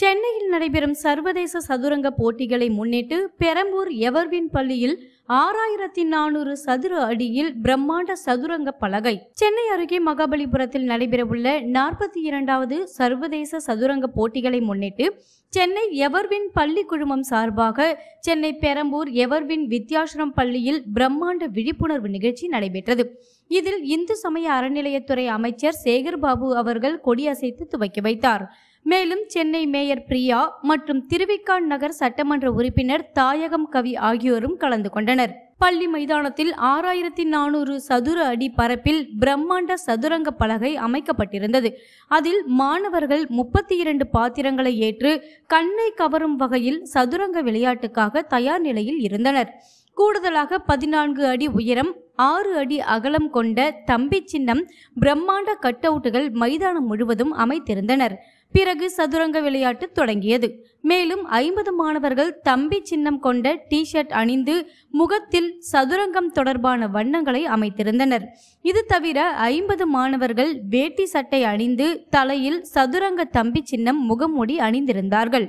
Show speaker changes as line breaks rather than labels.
சென்னையில் நடைபெறும் சர்வதேச சதுரங்க போட்டிகளை முன்னிட்டு பெரம்பூர் எவர்வின் பள்ளியில் ஆறாயிரத்தி நானூறு சதுர அடியில் பிரம்மாண்ட சதுரங்க பலகை சென்னை அருகே மகாபலிபுரத்தில் நடைபெறவுள்ள நாற்பத்தி இரண்டாவது சர்வதேச சதுரங்க போட்டிகளை முன்னிட்டு சென்னை எவர்வின் பள்ளி குழுமம் சார்பாக சென்னை பெரம்பூர் எவர்வின் வித்யாசிரம் பள்ளியில் பிரம்மாண்ட விழிப்புணர்வு நிகழ்ச்சி நடைபெற்றது இதில் இந்து சமய அறநிலையத்துறை அமைச்சர் சேகர்பாபு அவர்கள் கொடியசைத்து துவக்கி வைத்தார் மேலும் சென்னை மேயர் பிரியா மற்றும் திருவிக்கான் நகர் சட்டமன்ற உறுப்பினர் தாயகம் கவி ஆகியோரும் கலந்து கொண்டனர் பள்ளி மைதானத்தில் ஆறாயிரத்தி நானூறு சதுர அடி பரப்பில் பிரம்மாண்ட சதுரங்க பலகை அமைக்கப்பட்டிருந்தது அதில் மாணவர்கள் முப்பத்தி இரண்டு பாத்திரங்களை ஏற்று கண்ணை கவரும் வகையில் சதுரங்க விளையாட்டுக்காக தயார் நிலையில் இருந்தனர் கூடுதலாக பதினான்கு அடி உயரம் ஆறு அடி அகலம் கொண்ட தம்பி சின்னம் பிரம்மாண்ட கட் அவுட்டுகள் மைதானம் முழுவதும் அமைத்திருந்தனர் பிறகு சதுரங்க விளையாட்டு தொடங்கியது மேலும் ஐம்பது மாணவர்கள் தம்பி சின்னம் கொண்ட டி ஷர்ட் அணிந்து முகத்தில் சதுரங்கம் தொடர்பான வண்ணங்களை அமைத்திருந்தனர் இது தவிர ஐம்பது மாணவர்கள் வேட்டி சட்டை அணிந்து தலையில் சதுரங்க தம்பி சின்னம் முகமூடி அணிந்திருந்தார்கள்